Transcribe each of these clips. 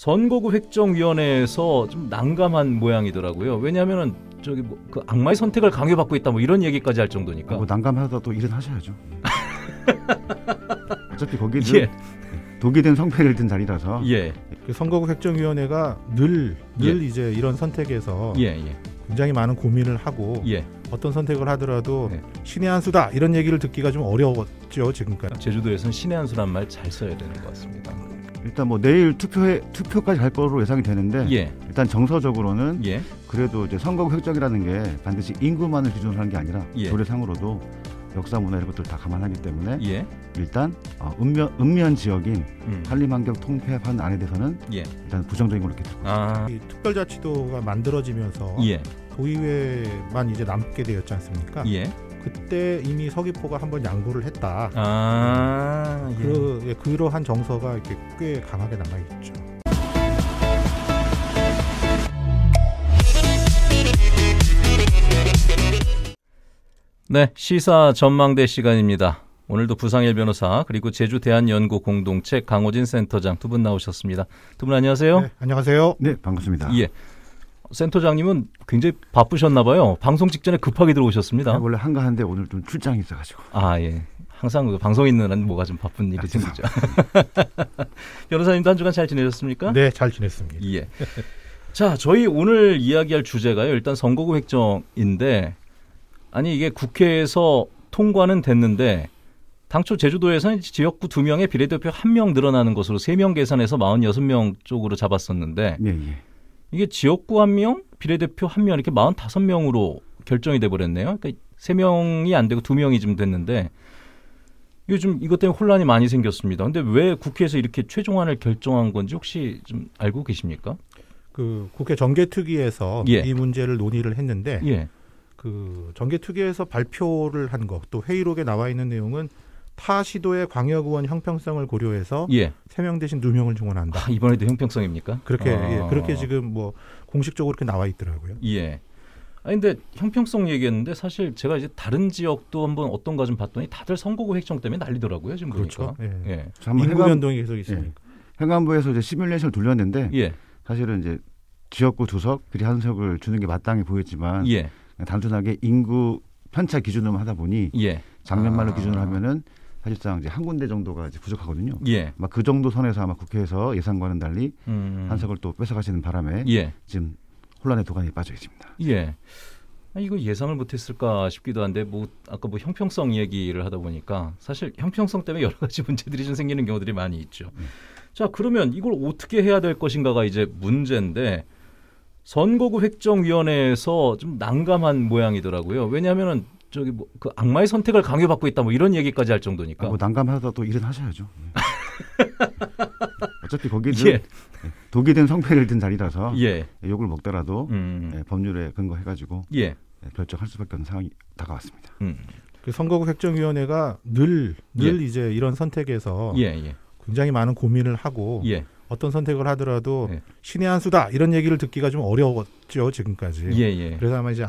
선거구 획정위원회에서 좀 난감한 모양이더라고요. 왜냐하면은 저기 뭐그 악마의 선택을 강요받고 있다 뭐 이런 얘기까지 할 정도니까. 아, 뭐 난감하다도 일은 하셔야죠. 어차피 거기는 예. 독이된 성패를 든 자리라서. 예. 그 선거구 획정위원회가 늘늘 늘 예. 이제 이런 선택에서 예, 예. 굉장히 많은 고민을 하고 예. 어떤 선택을 하더라도 예. 신의 한 수다 이런 얘기를 듣기가 좀 어려웠죠 지금까지. 제주도에서는 신의 한 수란 말 잘 써야 되는 것 같습니다. 일단 뭐 내일 투표에 투표까지 갈 거로 예상이 되는데 예. 일단 정서적으로는 예. 그래도 이제 선거구 획정이라는 게 반드시 인구만을 기준으로 하는 게 아니라 예. 조례상으로도 역사 문화 이런 것들 다 감안하기 때문에 예. 일단 어, 읍면, 읍면 지역인 음. 한림환경 통폐합한 안에 대해서는 예. 일단 부정적인 걸로 이렇게 듣 아. 이 특별자치도가 만들어지면서 예. 도의회만 이제 남게 되었지 않습니까? 예. 그때 이미 서귀포가 한번 양보를 했다. 아, 예. 그, 예, 그러한 정서가 이렇게 꽤 강하게 남아 있죠. 네, 시사 전망대 시간입니다. 오늘도 부상일 변호사 그리고 제주 대한연구 공동체 강호진 센터장 두 분 나오셨습니다. 두 분 안녕하세요. 네, 안녕하세요. 네, 반갑습니다. 예. 센터장님은 굉장히 바쁘셨나 봐요. 방송 직전에 급하게 들어오셨습니다. 네, 원래 한가한데 오늘 좀 출장이 있어가지고. 아 예. 항상 그 방송 있는 날 뭐가 좀 바쁜 일이 생기죠. 변호사님도 한 주간 잘 지내셨습니까? 네, 잘 지냈습니다. 예. 자, 저희 오늘 이야기할 주제가요. 일단 선거구 획정인데 아니 이게 국회에서 통과는 됐는데 당초 제주도에서는 지역구 두명에 비례대표 한명 늘어나는 것으로 세명 계산해서 46명 쪽으로 잡았었는데 예, 예. 이게 지역구 한 명, 비례대표 한 명 이렇게 마흔다섯 명으로 결정이 돼 버렸네요. 그러니까 세명이안 되고 두명이좀 됐는데 요즘 이것 때문에 혼란이 많이 생겼습니다. 근데 왜 국회에서 이렇게 최종안을 결정한 건지 혹시 좀 알고 계십니까? 그 국회 정개특위에서 예. 이 문제를 논의를 했는데 예. 그 정개특위에서 발표를 한거또 회의록에 나와 있는 내용은 타 시도의 광역의원 형평성을 고려해서 세명 예. 대신 두명을 증원한다. 아, 이번에도 형평성입니까? 그렇게 아. 예, 그렇게 지금 뭐 공식적으로 그렇게 나와 있더라고요. 예. 아니 근데 형평성 얘기했는데 사실 제가 이제 다른 지역도 한번 어떤가 좀 봤더니 다들 선거구 획정 때문에 난리더라고요 지금 그렇죠. 보니까. 예. 예. 인구 변동이 계속 있으니까. 예. 행안부에서 이제 시뮬레이션을 돌렸는데 예. 사실은 이제 지역구 두 석, 그리 한 석을 주는 게 마땅해 보였지만 예. 단순하게 인구 편차 기준으로 하다 보니 예. 작년 말로 아. 기준으로 하면은 사실상 이제 한 군데 정도가 이제 부족하거든요. 예. 막그 정도 선에서 아마 국회에서 예상과는 달리 음. 한석을 또 뺏어가시는 바람에 예. 지금 혼란의 도가니 빠져 있습니다. 예. 아, 이거 예상을 못했을까 싶기도 한데 뭐 아까 뭐 형평성 얘기를 하다 보니까 사실 형평성 때문에 여러 가지 문제들이 좀 생기는 경우들이 많이 있죠. 음. 자 그러면 이걸 어떻게 해야 될 것인가가 이제 문제인데 선거구 획정위원회에서 좀 난감한 모양이더라고요. 왜냐하면은 저기 뭐그 악마의 선택을 강요받고 있다 뭐 이런 얘기까지 할 정도니까. 아, 뭐 난감하다도 일은 하셔야죠. 네. 어차피 거기는 예. 네, 독이 된 성패를 든 자리라서 예. 네, 욕을 먹더라도 음. 예, 법률에 근거해가지고 예. 결정할 수밖에 없는 상황이 다가왔습니다. 음. 그 선거구 획정위원회가 늘늘 늘 예. 이제 이런 선택에서 예, 예. 굉장히 많은 고민을 하고 어떤 선택을 하더라도 신의 한 수다 이런 얘기를 듣기가 좀 어려웠죠 지금까지. 그래서 아마 이제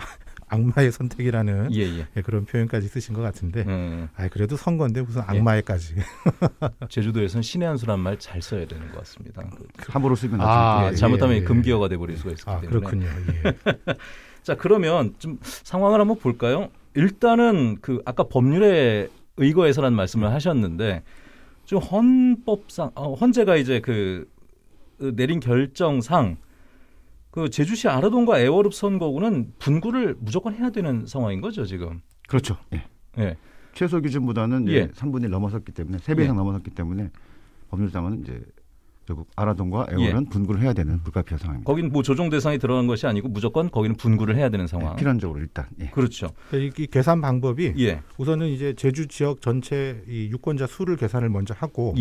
악마의 선택이라는 예, 예. 예, 그런 표현까지 쓰신 것 같은데 음. 아 그래도 선건데 무슨 예. 악마에까지 제주도에서는 신의 한 수란 말 잘 써야 되는 것 같습니다. 그, 그 함부로 쓰면 아, 예, 아 잘못하면 금기어가 돼버릴 수가 있기 아, 때문에 그렇군요. 자 그러면 좀 상황을 한번 볼까요? 일단은 그 아까 법률에 의거해서라는 말씀을 하셨는데 좀 헌법상 어, 헌재가 이제 그 내린 결정상 그 제주시 아라동과 애월읍 선거구는 분구를 무조건 해야 되는 상황인 거죠 지금. 그렇죠. 예. 예. 최소 기준보다는 예. 3분의 1 넘어섰기 때문에 3배 이상 예. 넘어섰기 때문에 법률상은 이제 결국 아라동과 예. 애월은 예. 분구를 해야 되는 불가피한 상황입니다. 거긴 뭐 조정 대상이 들어간 것이 아니고 무조건 거기는 분구를 해야 되는 상황. 네, 필연적으로 일단. 예. 그렇죠. 그 이, 이, 계산 방법이 예. 우선은 이제 제주 지역 전체 이 유권자 수를 계산을 먼저 하고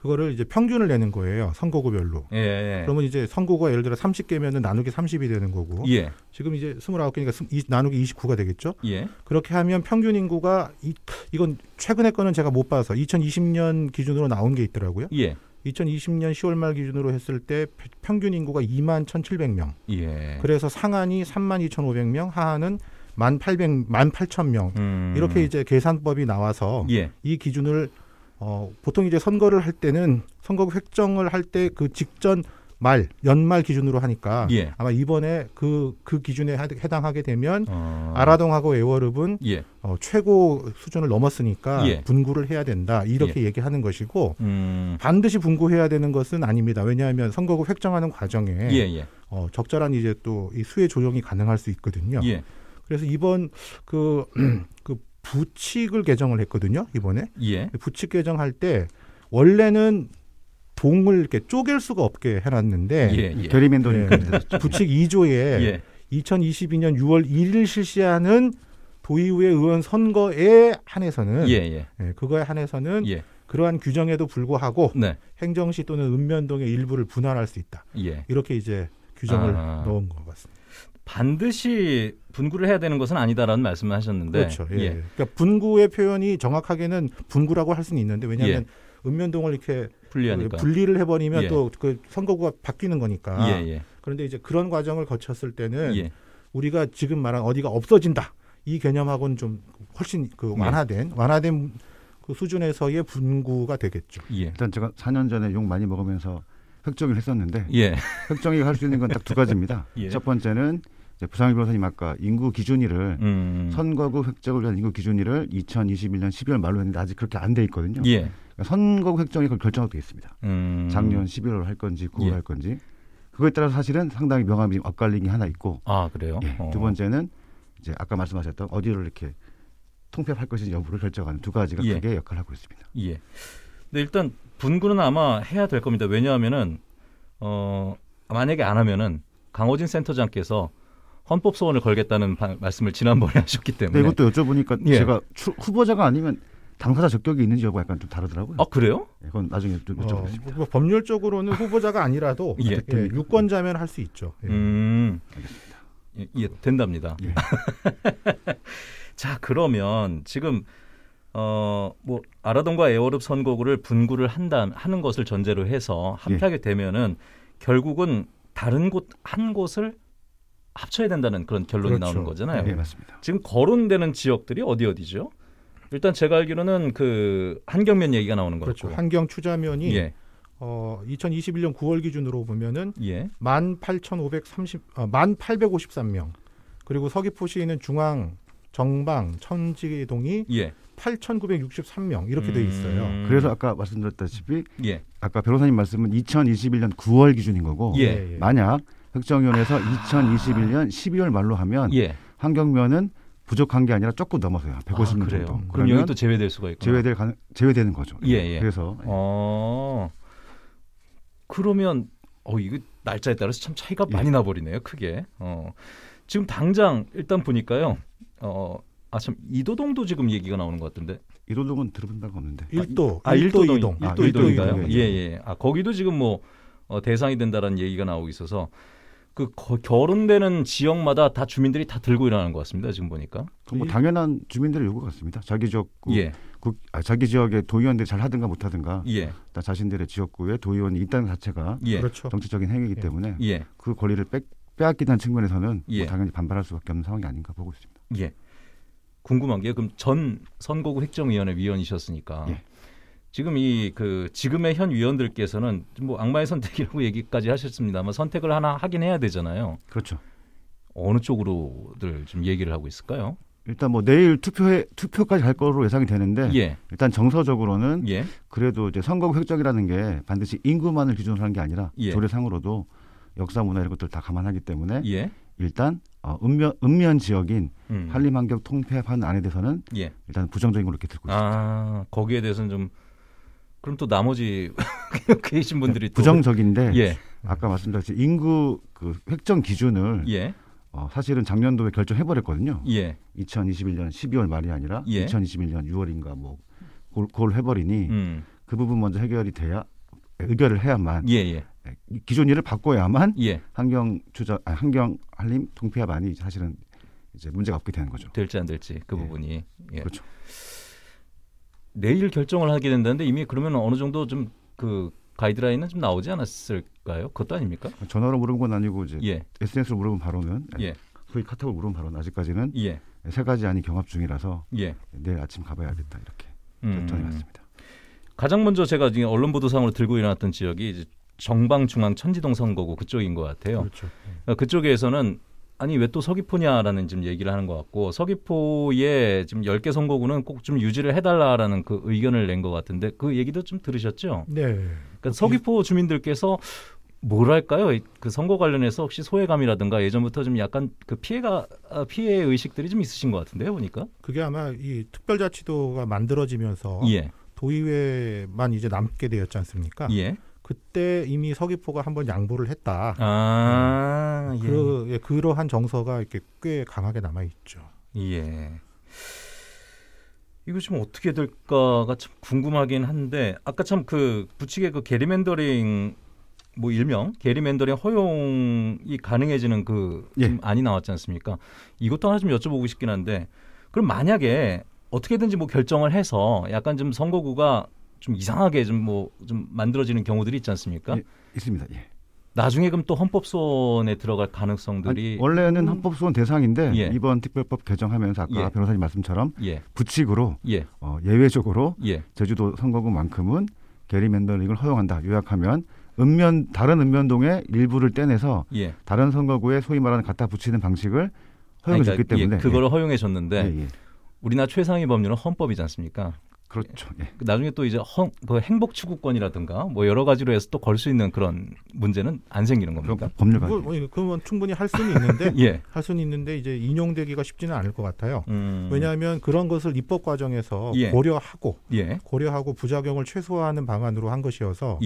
그거를 이제 평균을 내는 거예요. 선거구별로. 예. 예, 예. 그러면 이제 선거구가 예를 들어 30개면은 나누기 30이 되는 거고. 예. 지금 이제 29개니까 이, 나누기 29가 되겠죠. 예. 그렇게 하면 평균 인구가 이, 이건 최근에 거는 제가 못 봐서 2020년 기준으로 나온 게 있더라고요. 예. 2020년 10월 말 기준으로 했을 때 평균 인구가 2만 1,700명. 예. 그래서 상한이 3만 2,500명, 하한은 만 800, 만 8천 명. 음. 이렇게 이제 계산법이 나와서 예. 이 기준을 어, 보통 이제 선거를 할 때는 선거 획정을 할 때 그 직전 말 연말 기준으로 하니까 예. 아마 이번에 그그 그 기준에 해당하게 되면 어... 아라동하고 에월읍은 예. 어, 최고 수준을 넘었으니까 예. 분구를 해야 된다 이렇게 예. 얘기하는 것이고 음... 반드시 분구해야 되는 것은 아닙니다. 왜냐하면 선거구 그 획정하는 과정에 예예. 예. 어, 적절한 이제 또 이 수혜 조정이 가능할 수 있거든요. 예. 그래서 이번 그, 그 부칙을 개정을 했거든요 이번에 예. 부칙 개정할 때 원래는 동을 이렇게 쪼갤 수가 없게 해놨는데 예, 예. 대리맨돈 예. 부칙 2조에 예. 2022년 6월 1일 실시하는 도의회 의원 선거에 한해서는 예, 예. 예 그거에 한해서는 예. 그러한 규정에도 불구하고 네. 행정시 또는 읍면동의 일부를 분할할 수 있다 이렇게 이제 규정을 아. 넣은 것 같습니다. 반드시 분구를 해야 되는 것은 아니다라는 말씀을 하셨는데 그렇죠. 예, 예. 예. 그러니까 분구의 표현이 정확하게는 분구라고 할 수는 있는데 왜냐하면 예. 읍면동을 이렇게 분리하니까. 그 분리를 해버리면 예. 또그 선거구가 바뀌는 거니까 예, 그런데 이제 그런 과정을 거쳤을 때는 우리가 지금 말한 어디가 없어진다 이 개념하고는 좀 훨씬 그 완화된 완화된 그 수준에서의 분구가 되겠죠. 일단 제가 4년 전에 욕 많이 먹으면서 흑정을 했었는데 예. 흑정이 할 수 있는 건 딱 두 가지입니다. 예. 첫 번째는 네, 부상일 변호사님 아까 인구 기준일을 음. 음. 선거구 획정을 위한 인구 기준일을 2021년 12월 말로 했는데 아직 그렇게 안 돼 있거든요. 예. 그러니까 선거구 획정이 그걸 결정하게 돼 있습니다. 음. 작년 11월 할 건지 9월 예. 할 건지 그거에 따라서 사실은 상당히 명함이 엇갈린 게 하나 있고. 아 그래요? 예. 어. 두 번째는 이제 아까 말씀하셨던 어디를 이렇게 통폐합할 것인지 여부를 결정하는 두 가지가 예. 크게 역할을 하고 있습니다. 예. 근데 일단 분구는 아마 해야 될 겁니다. 왜냐하면은 어 만약에 안 하면은 강호진 센터장께서 헌법 소원을 걸겠다는 바, 말씀을 지난번에 하셨기 때문에 네, 이것도 여쭤보니까 예. 제가 추, 후보자가 아니면 당사자 적격이 있는지 여부가 약간 좀 다르더라고요. 아 그래요? 예, 그건 나중에 좀 어, 여쭤보겠습니다. 어, 뭐 법률적으로는 후보자가 아니라도 예. 예, 유권자면 할 수 있죠. 예. 음, 알겠습니다. 예, 예 된답니다. 자 그러면 지금 어뭐 아라돈과 에어룹 선거구를 분구를 한다 하는 것을 전제로 해서 합작이 되면은 결국은 다른 곳 한 곳을 합쳐야 된다는 그런 결론이 그렇죠. 나오는 거잖아요. 네, 맞습니다. 지금 거론되는 지역들이 어디 어디죠? 일단 제가 알기로는 그 한경면 얘기가 나오는 거죠. 그렇죠. 한경 추자면이 예. 어, 2021년 9월 기준으로 보면은 예. 18,530 어, 1853명. 그리고 서귀포시에 있는 중앙 정방 천지동이 예. 8,963명 이렇게 돼 있어요. 음. 그래서 아까 말씀드렸다시피 예. 아까 변호사님 말씀은 2021년 9월 기준인 거고 예. 예, 예. 만약 흑정위원회에서 아. 2021년 12월 말로 하면 예. 환경면은 부족한 게 아니라 조금 넘어서요. 150명 아, 그래요? 정도. 그럼 여기 또 제외될 수가 있고 제외될 가능, 제외되는 거죠. 예, 예. 그래서 예. 어. 그러면 어 이거 날짜에 따라서 참 차이가 예. 많이 나 버리네요. 크게. 어. 지금 당장 일단 보니까요. 어, 아참 이도동도 지금 얘기가 나오는 것 같은데. 이도동은 들어본 바가 없는데. 아, 아, 아, 일도 아, 일도 이동. 일도 이동인가요? 예, 예. 아, 거기도 지금 뭐 어, 대상이 된다라는 얘기가 나오고 있어서 그 거, 결혼되는 지역마다 다 주민들이 다 들고 일어나는 것 같습니다. 지금 보니까. 뭐 예. 당연한 주민들의 요구 같습니다. 자기 지역구, 예. 국, 아, 자기 지역의 도의원들 잘 하든가 못 하든가, 예. 자신들의 지역구에 도의원이 있다는 자체가 예. 그렇죠. 정치적인 행위이기 예. 때문에 예. 그 권리를 빼, 빼앗기다는 측면에서는 뭐 당연히 반발할 수밖에 없는 상황이 아닌가 보고 있습니다. 궁금한 게 그럼 전 선거구 획정위원회 위원이셨으니까 지금 이 그 지금의 현 위원들께서는 뭐 악마의 선택이라고 얘기까지 하셨습니다만 선택을 하나 하긴 해야 되잖아요. 그렇죠. 어느 쪽으로들 좀 얘기를 하고 있을까요? 일단 뭐 내일 투표에 투표까지 갈 거로 예상이 되는데 예. 일단 정서적으로는 예. 그래도 이제 선거구 획정이라는 게 반드시 인구만을 기준으로 하는 게 아니라 예. 조례상으로도 역사 문화 이런 것들 다 감안하기 때문에 예. 일단 어, 읍면, 읍면 지역인 음. 한림환경 통폐합하 안에 대해서는 예. 일단 부정적인 걸로 이렇게 들고 있습니다. 아, 거기에 대해서는 좀 그럼 또 나머지 계신 분들이 또... 부정적인데 예. 아까 말씀드렸듯이 인구 그 획정 기준을 예. 어, 사실은 작년도에 결정해 버렸거든요. 예. 2021년 12월 말이 아니라 예. 2021년 6월인가 뭐 그걸, 그걸 해버리니 음. 그 부분 먼저 해결이 돼야 의결을 해야만 예예. 예. 예, 기존일을 바꿔야만 예. 환경 추자 아, 환경 한림 동피합안이 사실은 이제 문제가 없게 되는 거죠. 될지 안 될지 그 예. 부분이 예. 그렇죠. 내일 결정을 하게 된다는데 이미 그러면 어느 정도 좀 그 가이드라인은 좀 나오지 않았을까요? 그것도 아닙니까? 전화로 물어본 건 아니고 이제 예. SNS로 물어본 바로는 예. 소위 카톡으로 물어본 바로는 아직까지는 예. 세 가지 안이 경합 중이라서 예. 내일 아침 가봐야겠다 이렇게 결정해 음. 습니다 가장 먼저 제가 지금 언론 보도상으로 들고 일어났던 지역이 정방 중앙 천지동 선거구 그쪽인 것 같아요. 그렇죠. 예. 그러니까 그쪽에서는 아니 왜 또 서귀포냐라는 지금 얘기를 하는 것 같고 서귀포의 지금 열 개 선거구는 꼭 좀 유지를 해달라라는 그 의견을 낸 것 같은데 그 얘기도 좀 들으셨죠? 네. 그러니까 서귀포 주민들께서 뭐랄까요 그 선거 관련해서 혹시 소외감이라든가 예전부터 좀 약간 그 피해가 아, 피해 의식들이 좀 있으신 것 같은데요 보니까 그게 아마 이 특별자치도가 만들어지면서 예. 도의회만 이제 남게 되었지 않습니까? 예. 그때 이미 서귀포가 한번 양보를 했다. 아, 음. 예. 그 예. 예, 그러한 정서가 이렇게 꽤 강하게 남아 있죠. 예. 이거 지금 어떻게 될까가 참 궁금하긴 한데 아까 참 그 부칙의 그 게리맨더링 뭐 일명 게리맨더링 허용이 가능해지는 그 예. 안이 나왔지 않습니까? 이것도 하나 좀 여쭤보고 싶긴 한데 그럼 만약에 어떻게든지 뭐 결정을 해서 약간 좀 선거구가 좀 이상하게 좀 뭐좀 뭐 좀 만들어지는 경우들이 있지 않습니까? 예, 있습니다. 예. 나중에 그럼 또 헌법소원에 들어갈 가능성들이 아니, 원래는 음. 헌법소원 대상인데 예. 이번 특별법 개정하면서 아까 예. 변호사님 말씀처럼 예. 부칙으로 예. 어, 예외적으로 예. 제주도 선거구만큼은 게리 맨더링을 허용한다 요약하면 읍면 다른 읍면동의 일부를 떼내서 예. 다른 선거구에 소위 말하는 갖다 붙이는 방식을 허용해줬기 그러니까, 때문에 예, 그걸 허용해줬는데 우리나라 최상위 법률은 헌법이지 않습니까? 그렇죠. 예. 예. 나중에 또 이제 헌, 그 행복 추구권이라든가 뭐 여러 가지로 해서 또 걸 수 있는 그런 문제는 안 생기는 겁니까 법률 뭐, 예, 그건 충분히 할 수는 있는데 예. 할 수는 있는데 이제 인용되기가 쉽지는 않을 것 같아요. 음. 왜냐하면 그런 것을 입법 과정에서 예. 고려하고 예. 고려하고 부작용을 최소화하는 방안으로 한 것이어서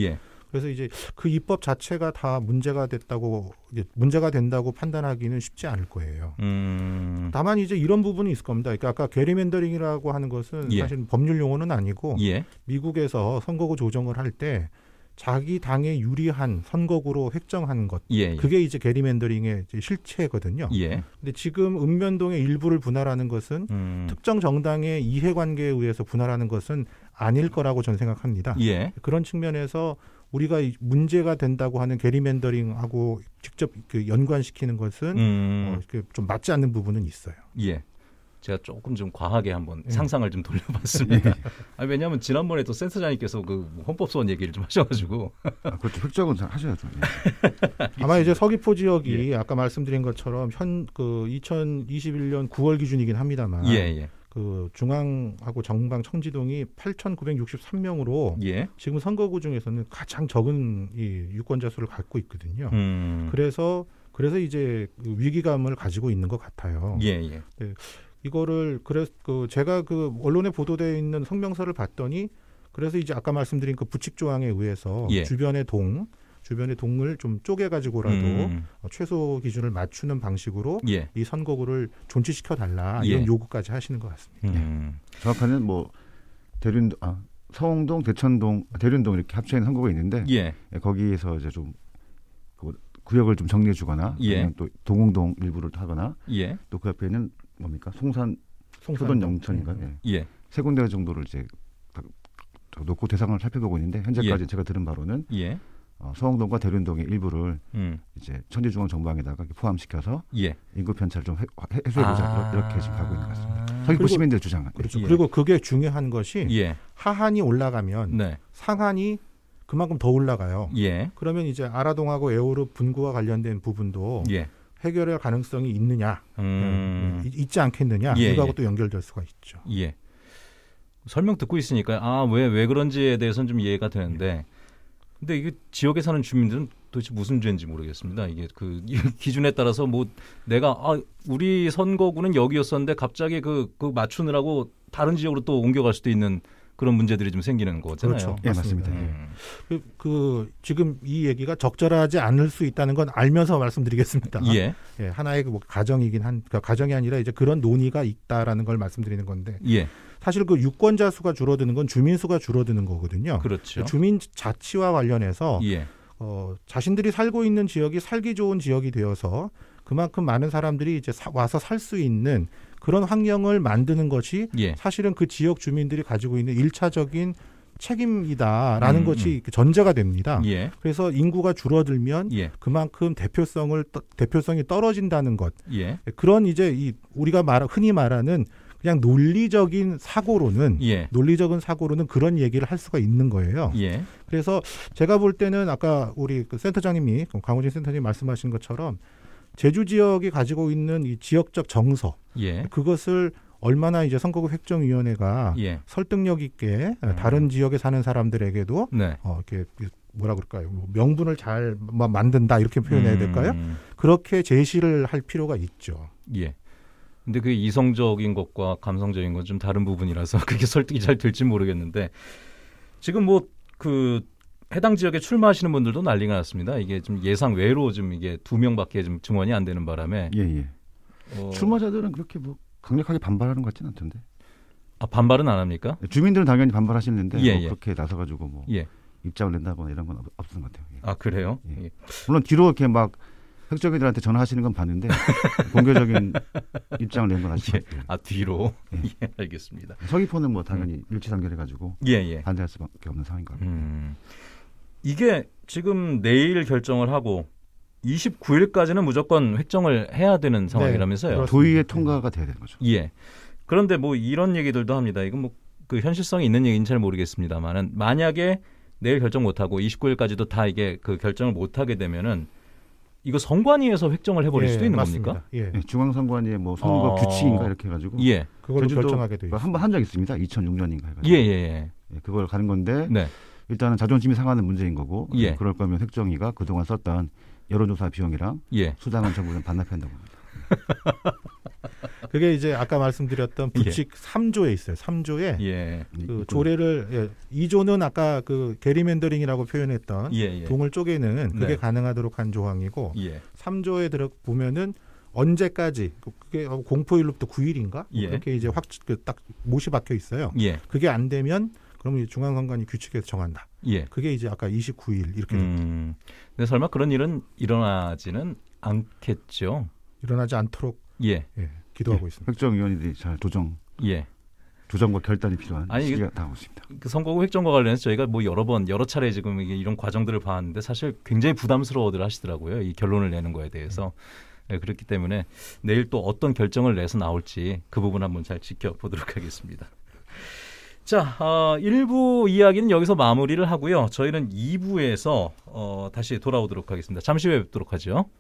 그래서 이제 그 입법 자체가 다 문제가 됐다고 문제가 된다고 판단하기는 쉽지 않을 거예요. 음. 다만 이제 이런 부분이 있을 겁니다. 그러니까 아까 게리맨더링이라고 하는 것은 예. 사실 법률 용어는 아니고 예. 미국에서 선거구 조정을 할 때 자기 당에 유리한 선거구로 획정하는 것 예, 예. 그게 이제 게리맨더링의 이제 실체거든요. 그런데 예. 지금 읍면동의 일부를 분할하는 것은 음. 특정 정당의 이해관계에 의해서 분할하는 것은 아닐 거라고 저는 생각합니다. 예. 그런 측면에서 우리가 문제가 된다고 하는 게리맨더링하고 직접 그 연관시키는 것은 음. 어, 그 좀 맞지 않는 부분은 있어요. 예. 제가 조금 좀 과하게 한번 예. 상상을 좀 돌려봤습니다. 예. 아니, 왜냐하면 지난번에 또 센터장님께서 그 헌법소원 얘기를 좀 하셔가지고 아, 그렇죠 흑적은 하셔야죠. 예. 아마 이제 서귀포 지역이 예. 아까 말씀드린 것처럼 현 그 2021년 9월 기준이긴 합니다만 예, 예. 그 중앙하고 정방 청지동이 8,963명으로 예. 지금 선거구 중에서는 가장 적은 이 유권자 수를 갖고 있거든요. 음. 그래서 그래서 이제 그 위기감을 가지고 있는 것 같아요. 예, 예. 네, 이거를 그래서 그 제가 그 언론에 보도되어 있는 성명서를 봤더니 그래서 이제 아까 말씀드린 그 부칙 조항에 의해서 예. 주변의 동 주변의 동물좀 쪼개가지고라도 음. 어, 최소 기준을 맞추는 방식으로 예. 이 선거구를 존치시켜 달라 이런 예. 요구까지 하시는 것 같습니다. 음. 예. 정확하는 뭐 대륜 아 서홍동, 대천동, 아, 대륜동 이렇게 합쳐있는 선거가 있는데 예. 예. 거기에서 이제 좀 그 구역을 좀 정리해주거나 예. 아니면 또 동홍동 일부를 하거나 또그 앞에 는 뭡니까 송산, 송수돈 영천인가 예. 세 군데 정도를 이제 놓고 대상을 살펴보고 있는데 현재까지 제가 들은 바로는 어, 서흥동과 대륜동의 일부를 음. 이제 천지중앙정부에다가 포함시켜서 예. 인구 편차를 좀 해소해보자 아~ 이렇게 지금 가고 있는 것 같습니다. 서귀포 시민들 주장. 그렇죠. 예. 그리고 그게 중요한 것이 예. 하한이 올라가면 네. 상한이 그만큼 더 올라가요. 예. 그러면 이제 아라동하고 에오르 분구와 관련된 부분도 예. 해결할 가능성이 있느냐, 음. 음, 있지 않겠느냐 이거하고 또 연결될 수가 있죠. 설명 듣고 있으니까 아왜왜 왜 그런지에 대해서는 좀 이해가 되는데. 근데 이게 지역에 사는 주민들은 도대체 무슨 죄인지 모르겠습니다. 이게 그 기준에 따라서 뭐 내가 아 우리 선거구는 여기였었는데 갑자기 그, 그 맞추느라고 다른 지역으로 또 옮겨갈 수도 있는 그런 문제들이 좀 생기는 거잖아요. 그렇죠. 예, 맞습니다. 음. 그, 그, 지금 이 얘기가 적절하지 않을 수 있다는 건 알면서 말씀드리겠습니다. 예. 예 하나의 그 뭐 가정이긴 한 그러니까 가정이 아니라 이제 그런 논의가 있다라는 걸 말씀드리는 건데. 예. 사실 그 유권자 수가 줄어드는 건 주민 수가 줄어드는 거거든요. 그렇죠. 그 주민 자치와 관련해서 예. 어, 자신들이 살고 있는 지역이 살기 좋은 지역이 되어서 그만큼 많은 사람들이 이제 사, 와서 살 수 있는 그런 환경을 만드는 것이 예. 사실은 그 지역 주민들이 가지고 있는 일차적인 책임이다라는 음, 것이 음. 전제가 됩니다. 예. 그래서 인구가 줄어들면 예. 그만큼 대표성을 대표성이 떨어진다는 것. 예. 그런 이제 이 우리가 말 흔히 말하는 그냥 논리적인 사고로는 예. 논리적인 사고로는 그런 얘기를 할 수가 있는 거예요. 예. 그래서 제가 볼 때는 아까 우리 그 센터장님이 강호진 센터장님 말씀하신 것처럼 제주 지역이 가지고 있는 이 지역적 정서 예. 그것을 얼마나 이제 선거구 획정위원회가 예. 설득력 있게 음. 다른 지역에 사는 사람들에게도 네. 어, 이렇게 뭐라 그럴까요? 뭐 명분을 잘 만든다 이렇게 표현해야 될까요? 음. 그렇게 제시를 할 필요가 있죠. 예. 근데 그 이성적인 것과 감성적인 건 좀 다른 부분이라서 그게 설득이 잘 될지 모르겠는데 지금 뭐 그 해당 지역에 출마하시는 분들도 난리가 났습니다. 이게 좀 예상 외로 좀 이게 두 명밖에 좀 증원이 안 되는 바람에 예, 예. 어... 출마자들은 그렇게 뭐 강력하게 반발하는 것 같지는 않던데. 아 반발은 안 합니까? 예, 주민들은 당연히 반발하시는데 예, 뭐 예. 그렇게 나서가지고 뭐 예. 입장을 낸다거나 이런 건 없, 없는 것 같아요. 예. 아 그래요? 예. 예. 물론 뒤로 이렇게 막 흑점이들한테 전화하시는 건 봤는데 공개적인 입장을 낸 건 아직 예. 아 뒤로 예. 예. 알겠습니다. 서귀포는 뭐 당연히 음. 일치단결해가지고 예, 예. 반대할 수밖에 없는 상황인 겁니다. 음. 이게 지금 내일 결정을 하고 29일까지는 무조건 획정을 해야 되는 상황이라면서요. 네, 도의의 통과가 돼야 되는 거죠. 예. 그런데 뭐 이런 얘기들도 합니다. 이건 뭐 그 현실성이 있는 얘기는 잘 모르겠습니다만은 만약에 내일 결정 못 하고 29일까지도 다 이게 그 결정을 못 하게 되면은 이거 선관위에서 획정을 해버릴 예, 수도 있는 맞습니다. 겁니까? 예. 예. 중앙선관위의 뭐 선거 아. 규칙인가 이렇게 해가지고 예. 그걸 결정하게 돼 한번 한 적 있습니다. 2006년인가 해가지고 예 예, 예, 예, 그걸 가는 건데 네. 일단은 자존심이 상하는 문제인 거고 그럴 거면 획정위가 그동안 썼던 여론조사 비용이랑 수당은 전부 반납 한다고 합니다. 그게 이제 아까 말씀드렸던 예. 부칙 예. 3조에 있어요. 3조에 예. 그 조례를 예. 2조는 아까 그 게리맨더링이라고 표현했던 예, 예, 동을 쪼개는 그게 네. 가능하도록 한 조항이고 예. 3조에 들어 보면은 언제까지 그게 공포일로부터 9일인가 뭐 예. 그렇게 이제 확딱 그 못이 박혀 있어요. 그게 안 되면 그러면 중앙선관위 규칙에서 정한다. 예. 그게 이제 아까 29일 이렇게 됐니다 음, 근데 설마 그런 일은 일어나지는 않겠죠? 일어나지 않도록 예. 예. 기도하고 있습니다. 획정 위원들이 잘 조정. 예. 조정과 결단이 필요한 아니, 시기가 그 다가오고 있습니다. 그 선거구 획정과 관련해서 저희가 뭐 여러 번 여러 차례 지금 이런 과정들을 봤는데 사실 굉장히 부담스러워들 하시더라고요. 이 결론을 내는 거에 대해서. 네, 그렇기 때문에 내일 또 어떤 결정을 내서 나올지 그 부분 한번 잘 지켜보도록 하겠습니다. 자, 어, 1부 이야기는 여기서 마무리를 하고요. 저희는 2부에서 어, 다시 돌아오도록 하겠습니다. 잠시 후에 뵙도록 하죠.